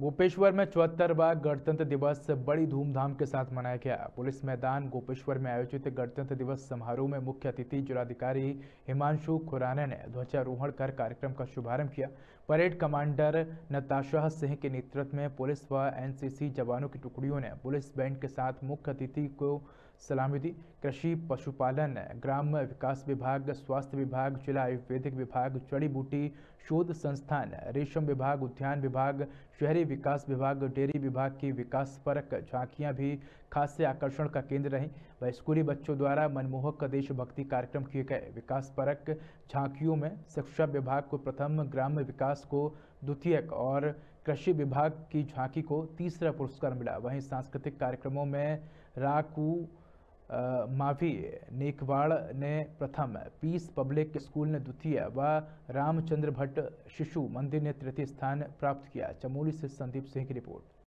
गोपेश्वर में चौहत्तरवा गणतंत्र दिवस बड़ी धूमधाम के साथ मनाया गया पुलिस मैदान गोपेश्वर में आयोजित गणतंत्र दिवस समारोह में मुख्य अतिथि जिलाधिकारी हिमांशु खुराना ने ध्वजारोहण कर कार्यक्रम का शुभारंभ किया परेड कमांडर नताशाह सिंह के नेतृत्व में पुलिस व एनसीसी जवानों की टुकड़ियों ने पुलिस बैंड के साथ मुख्य अतिथि को सलामती कृषि पशुपालन ग्राम विकास विभाग स्वास्थ्य विभाग जिला आयुर्वेदिक विभाग जड़ी बूटी शोध संस्थान रेशम विभाग उद्यान विभाग शहरी विकास विभाग डेयरी विभाग की विकास परक झांकियां भी खास से आकर्षण का केंद्र रहीं व स्कूली बच्चों द्वारा मनमोहक देशभक्ति कार्यक्रम किए गए विकास परक झांकियों में शिक्षा विभाग को प्रथम ग्राम विकास को द्वितीयक और कृषि विभाग की झांकी को तीसरा पुरस्कार मिला वहीं सांस्कृतिक कार्यक्रमों में राकू मावी नेकवाड़ ने प्रथम पीस पब्लिक स्कूल ने द्वितीय व रामचंद्र भट्ट शिशु मंदिर ने तृतीय स्थान प्राप्त किया चमोली से संदीप सिंह की रिपोर्ट